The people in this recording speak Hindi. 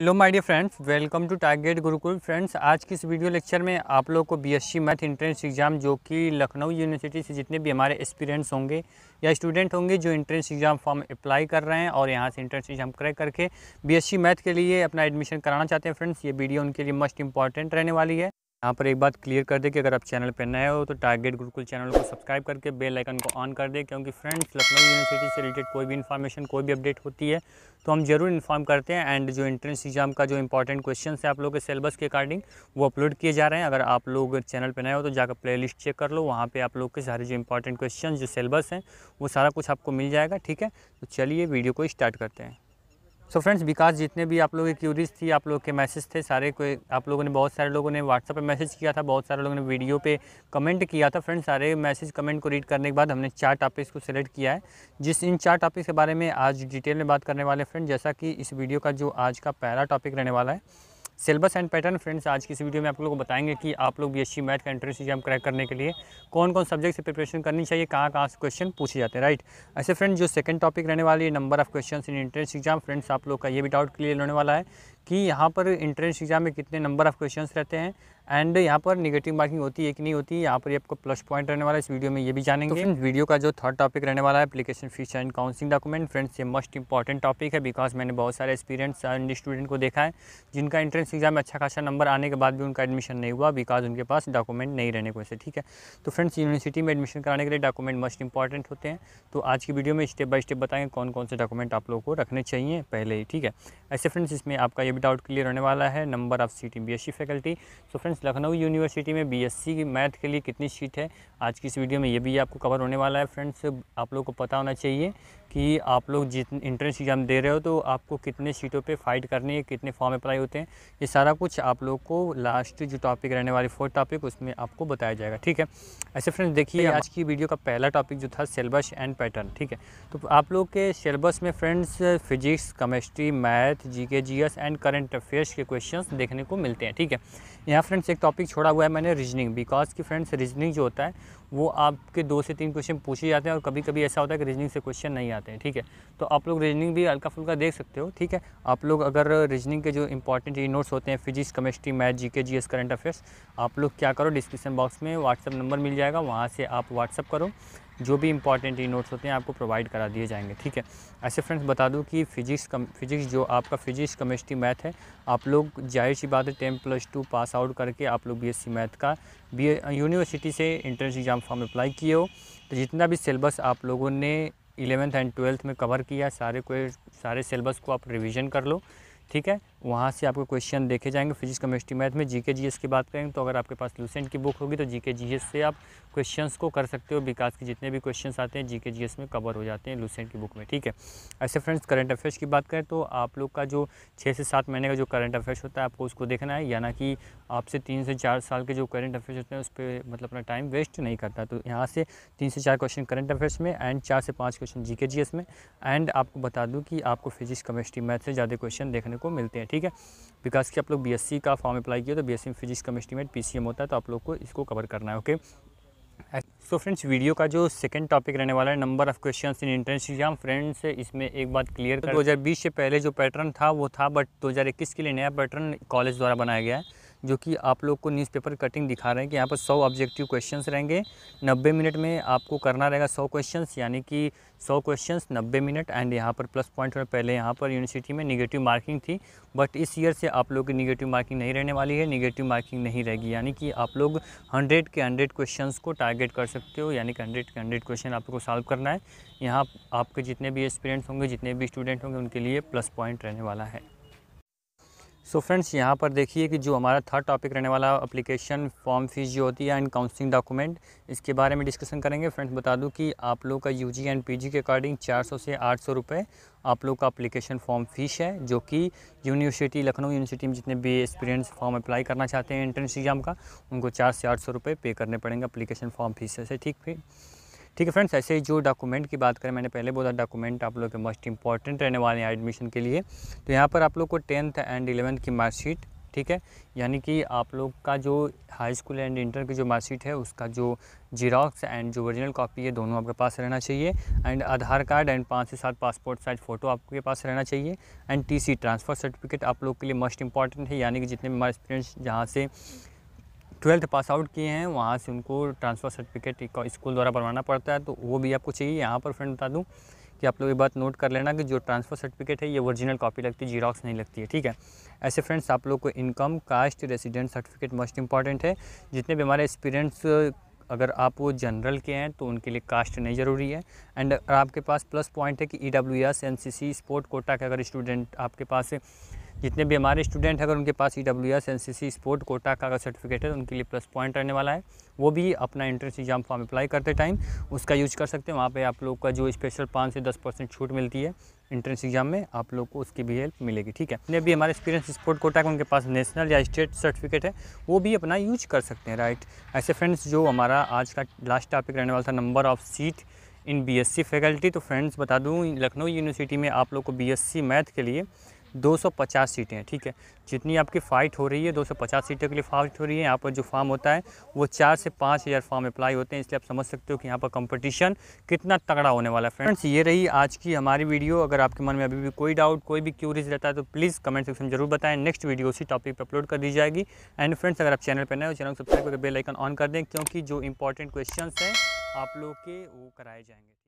hello my dear friends welcome to Target Gurukul friends आज की इस वीडियो लेक्चर में आप लोगों को बीएससी मैथ इंट्रेंस एग्ज़ाम जो कि लखनऊ यूनिवर्सिटी से जितने भी हमारे एक्सपीरियंस होंगे या स्टूडेंट होंगे जो इंट्रेंस एग्ज़ाम फॉर्म अप्लाई कर रहे हैं और यहां से इंट्रेंस एग्ज़ाम क्रैक करके बी मैथ के लिए अपना एडमिशन कराना चाहते हैं फ्रेंड्स ये वीडियो उनके लिए मस्ट इंपॉर्टेंट रहने वाली है यहाँ पर एक बात क्लियर कर दें कि अगर आप चैनल पर नए हो तो टारगेट गुरुकुल चैनल को सब्सक्राइब करके बेल आइकन को ऑन कर दें क्योंकि फ्रेंड्स लखनऊ यूनिवर्सिटी से रिलेटेड कोई भी इन्फॉर्मेशन कोई भी अपडेट होती है तो हम जरूर इन्फॉर्म करते हैं एंड जो एंट्रेंस एग्जाम का जो इंपॉर्टेंट क्वेश्चन है आप लोग के सिलेबस के अकॉर्डिंग वो अपलोड किए जा रहे हैं अगर आप लोग चैनल पर नए हो तो जाकर प्ले लिस्ट चेक कर लो वहाँ पर आप लोग के सारे जो इंपॉर्टेंट क्वेश्चन जो सिलेबस हैं वो सारा कुछ आपको मिल जाएगा ठीक है तो चलिए वीडियो को स्टार्ट करते हैं सो फ्रेंड्स विकास जितने भी आप लोगों की क्यूरीज थी आप लोग के मैसेज थे सारे कोई आप लोगों ने बहुत सारे लोगों ने व्हाट्सअप पे मैसेज किया था बहुत सारे लोगों ने वीडियो पे कमेंट किया था फ्रेंड्स सारे मैसेज कमेंट को रीड करने के बाद हमने चार टॉपिक्स को सिलेक्ट किया है जिस इन चार टॉपिक्स के बारे में आज डिटेल में बात करने वाले फ्रेंड जैसा कि इस वीडियो का जो आज का पहला टॉपिक रहने वाला है सिलेबस एंड पैटर्न फ्रेंड्स आज की इस वीडियो में आप लोगों को बताएंगे कि आप लोग बीएससी मैथ का एंट्रेंस एग्जाम क्रैक करने के लिए कौन कौन सब्जेक्ट से प्रिपरेशन करनी चाहिए कहाँ कहाँ से क्वेश्चन पूछे जाते हैं राइट ऐसे फ्रेंड जो सेकंड टॉपिक रहने वाली है number of question in entrance exam friends आप लोग का ये भी डाउट क्लियर होने वाला है कि यहाँ पर इंट्रेंस एग्जाम में कितने नंबर ऑफ क्वेश्चन रहते हैं एंड यहाँ पर निगेटिव मार्किंग होती है कि नहीं होती यहाँ पर आपको प्लस पॉइंट रहने वाला है इस वीडियो में ये भी जानेंगे तो वीडियो का जो थर्ड टॉपिक रहने वाला है application fees and counselling document friends ये मस्ट इंपॉर्टेंट टॉपिक है बिकॉज मैंने बहुत सारे एक्सपीरियंस एंड स्टूडेंट को देखा है जिनका एंट्रेंस एग्जाम में अच्छा खासा नंबर आने के बाद भी उनका एडमिशन नहीं हुआ बिकॉज उनके पास डॉक्यूमेंट नहीं रहने को ऐसे ठीक है तो फ्रेंड्स यूनिवर्सिटी में एडमिशन कराने के लिए डॉक्यूमेंट मस्ट इंपॉर्टेंट होते हैं तो आज की वीडियो में स्टेप बाय स्टेप बताएंगे कौन कौन से डॉक्यूमेंट आप लोगों को रखने चाहिए पहले ही ठीक है ऐसे फ्रेंड्स इसमें आपका ये डाउट क्लियर होने वाला है नंबर ऑफ़ सीटें BSc faculty so friends Lucknow university में बीएससी की मैथ के लिए कितनी सीट है आज की इस वीडियो में ये भी आपको कवर होने वाला है फ्रेंड्स आप लोग को पता होना चाहिए कि आप लोग जित इंट्रेंस एग्ज़ाम दे रहे हो तो आपको कितने सीटों पे फाइट करनी है कितने फॉर्म अप्लाई होते हैं ये सारा कुछ आप लोग को लास्ट जो टॉपिक रहने वाली फोर्थ टॉपिक उसमें आपको बताया जाएगा ठीक है ऐसे फ्रेंड्स देखिए आज की वीडियो का पहला टॉपिक जो था सिलेबस एंड पैटर्न ठीक है तो आप लोग के सिलेबस में friends physics chemistry math G K G S and current affairs के क्वेश्चन देखने को मिलते हैं ठीक है यहाँ फ्रेंड्स एक टॉपिक छोड़ा हुआ है मैंने रीजनिंग बिकॉज की फ्रेंड्स रीजनिंग जो होता है वो आपके दो से तीन क्वेश्चन पूछे जाते हैं और कभी कभी ऐसा होता है कि रीजनिंग से क्वेश्चन नहीं आता आते हैं ठीक है तो आप लोग रीजनिंग भी हल्का फुल्का देख सकते हो ठीक है आप लोग अगर रीजनिंग के जो इंपॉर्टेंट ये नोट्स होते हैं physics chemistry math G K G S current affairs आप लोग क्या करो डिस्क्रिप्शन बॉक्स में व्हाट्सअप नंबर मिल जाएगा वहाँ से आप व्हाट्सअप करो जो भी इंपॉर्टेंट ये नोट्स होते हैं आपको प्रोवाइड करा दिए जाएंगे ठीक है ऐसे फ्रेंड्स बता दूँ कि फिजिक्स फिजिक्स जो आपका फिजिक्स केमिस्ट्री मैथ है आप लोग जाहिर सी बात है ten plus two pass out करके आप लोग सी मैथ का बी यूनिवर्सिटी से इंट्रेंस एग्ज़ाम फॉर्म अप्लाई किए हो तो जितना भी सिलेबस आप लोगों ने इलेवेंथ एंड ट्वेल्थ में कवर किया सारे को सारे सिलेबस को आप रिवीजन कर लो ठीक है वहाँ से आपको क्वेश्चन देखे जाएंगे फिजिक्स केमिस्ट्री मैथ में जीके जीएस की बात करेंगे तो अगर आपके पास लूसेंट की बुक होगी तो जीके जीएस से आप क्वेश्चंस को कर सकते हो विकास के जितने भी क्वेश्चंस आते हैं जीके जीएस में कवर हो जाते हैं लूसेंट की बुक में ठीक है ऐसे फ्रेंड्स करंट अफेयर्स की बात करें तो आप लोग का जो छः से सात महीने का जो करंट अफेयर्स होता है आपको उसको देखना है यानी कि आपसे तीन से चार साल के जो करंट अफेयर्स होते हैं उस पर मतलब अपना टाइम वेस्ट नहीं करता तो यहाँ से तीन से चार क्वेश्चन करंट अफेयर्स में एंड चार से पाँच क्वेश्चन जी के में एंड आपको बता दूँ कि आपको फिजिक्स केमिस्ट्री मैथ से ज़्यादा क्वेश्चन देखने को मिलते हैं ठीक है बिकॉज कि आप लोग बी का फॉर्म अप्लाई किया तो बी में फिजिक्स केमिस्ट्री में पी होता है तो आप लोग को इसको कवर करना है ओके सो फ्रेंड्स वीडियो का जो सेकंड टॉपिक रहने वाला है number of question in entrance exam friends इसमें एक बात क्लियर कर 2020 से पहले जो पैटर्न था वो था बट 2021 के लिए नया पैटर्न कॉलेज द्वारा बनाया गया है जो कि आप लोग को न्यूज़पेपर कटिंग दिखा रहे हैं कि यहाँ पर सौ ऑब्जेक्टिव क्वेश्चंस रहेंगे नब्बे मिनट में आपको करना रहेगा सौ क्वेश्चंस यानी कि सौ क्वेश्चंस नब्बे मिनट एंड यहाँ पर प्लस पॉइंट पहले यहाँ पर यूनिवर्सिटी में निगेटिव मार्किंग थी बट इस ईयर से आप लोग की निगेटिव मार्किंग नहीं रहने वाली है निगेटिव मार्किंग नहीं रहेगी यानी कि आप लोग हंड्रेड के हंड्रेड क्वेश्चन को टारगेट कर सकते हो यानी कि हंड्रेड के हंड्रेड क्वेश्चन आपको सॉल्व करना है यहाँ आपके जितने भी स्टूडेंट्स होंगे जितने भी स्टूडेंट होंगे उनके लिए प्लस पॉइंट रहने वाला है सो so फ्रेंड्स यहाँ पर देखिए कि जो हमारा थर्ड टॉपिक रहने वाला अप्लीकेशन फॉर्म फीस जो होती है एंड काउंसलिंग डॉक्यूमेंट इसके बारे में डिस्कशन करेंगे फ्रेंड्स बता दूँ कि आप लोग का यूजी एंड पीजी के अकॉर्डिंग 400 से 800 सौ आप लोग का अप्लीकेशन फॉर्म फीस है जो कि यूनिवर्सिटी लखनऊ यूनिवर्सिटी में जितने भी एक्सपीरियंस फॉर्म अप्लाई करना चाहते हैं एंट्रेंस एग्जाम का उनको चार से आठ सौ पे करने पड़ेंगे अप्लीकेशन फॉर्म फीस से ठीक फिर ठीक है फ्रेंड्स ऐसे ही जो डॉक्यूमेंट की बात करें मैंने पहले बोला डॉक्यूमेंट आप लोग के मोस्ट इंपॉर्टेंट रहने वाले हैं एडमिशन के लिए तो यहाँ पर आप लोग को टेंथ एंड इलेवंथ की मार्कशीट ठीक है यानी कि आप लोग का जो हाई स्कूल एंड इंटर की जो मार्कशीट है उसका जो जीरोक्स एंड जो ओरिजिनल कॉपी है दोनों आपके पास रहना चाहिए एंड आधार कार्ड एंड पाँच से सात पासपोर्ट साइज फ़ोटो आपके पास रहना चाहिए एंड टीसी ट्रांसफ़र सर्टिफिकेट आप लोग के लिए मोस्ट इंपॉर्टेंट है यानी कि जितने भी हमारे स्टूडेंट्स जहाँ से ट्वेल्थ पास आउट किए हैं वहाँ से उनको ट्रांसफ़र सर्टिफिकेट स्कूल द्वारा बनवाना पड़ता है तो वो भी आपको चाहिए यहाँ पर फ्रेंड बता दूँ कि आप लोग ये बात नोट कर लेना कि जो ट्रांसफ़र सर्टिफिकेट है ये ओरिजिनल कॉपी लगती है जीरोक्स नहीं लगती है ठीक है ऐसे फ्रेंड्स आप लोग को income caste resident certificate most important है जितने भी हमारे एक्सपीरियंस अगर आप वो जनरल के हैं तो उनके लिए कास्ट नहीं ज़रूरी है एंड आपके पास प्लस पॉइंट है कि E W S N C C sport quota के अगर स्टूडेंट आपके पास जितने भी हमारे स्टूडेंट हैं अगर उनके पास E W S N C C sport quota का अगर सर्टिफिकेट है उनके लिए प्लस पॉइंट रहने वाला है वो भी अपना एंट्रेंस एग्जाम फॉर्म अप्लाई करते टाइम उसका यूज कर सकते हैं वहाँ पे आप लोग का जो स्पेशल पाँच से दस परसेंट छूट मिलती है इंट्रेंस एग्जाम में आप लोग को उसकी भी हेल्प मिलेगी ठीक है जितने भी हमारे एक्सपीरियंस स्पोर्ट कोटा का उनके पास नेशनल या स्टेट सर्टिफिकेट है वो भी अपना यूज कर सकते हैं राइट ऐसे फ्रेंड्स जो हमारा आज का लास्ट टॉपिक रहने वाला था number of seat in BSc faculty तो फ्रेंड्स बता दूं लखनऊ यूनिवर्सिटी में आप लोग को बीएससी मैथ के लिए 250 सीटें हैं ठीक है जितनी आपकी फ़ाइट हो रही है 250 सीटों के लिए फाइट हो रही है यहाँ पर जो फॉर्म होता है वो चार से पाँच हज़ार फार्म अप्लाई होते हैं इसलिए आप समझ सकते हो कि यहाँ पर कंपटीशन कितना तगड़ा होने वाला है फ्रेंड्स ये रही आज की हमारी वीडियो अगर आपके मन में अभी भी कोई डाउट कोई भी क्यूरीज रहता है तो प्लीज़ कमेंट सेक्शन में जरूर बताएं नेक्स्ट वीडियो उसी टॉपिक पर अपलोड कर दी जाएगी एंड फ्रेंड्स अगर आप चैनल पर नए हो चैनल को सब्सक्राइब करके बेलाइकन ऑन कर दें क्योंकि जो इंपॉर्टेंट क्वेश्चन हैं आप लोग के वो कराए जाएंगे